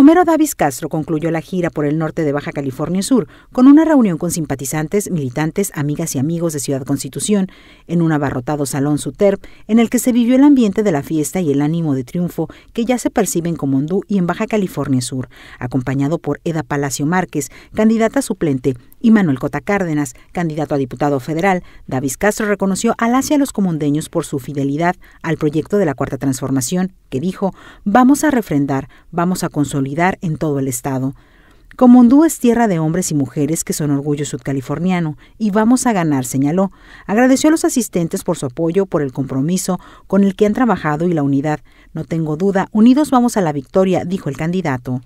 Homero Davis Castro concluyó la gira por el norte de Baja California Sur con una reunión con simpatizantes, militantes, amigas y amigos de Ciudad Constitución en un abarrotado salón Suterp en el que se vivió el ambiente de la fiesta y el ánimo de triunfo que ya se percibe en Comondú y en Baja California Sur, acompañado por Eda Palacio Márquez, candidata suplente y Manuel Cota Cárdenas, candidato a diputado federal, Davis Castro reconoció al Asia a los comundeños por su fidelidad al proyecto de la Cuarta Transformación, que dijo, vamos a refrendar, vamos a consolidar en todo el Estado. Comondú es tierra de hombres y mujeres que son orgullo sudcaliforniano y vamos a ganar, señaló. Agradeció a los asistentes por su apoyo, por el compromiso con el que han trabajado y la unidad. No tengo duda, unidos vamos a la victoria, dijo el candidato.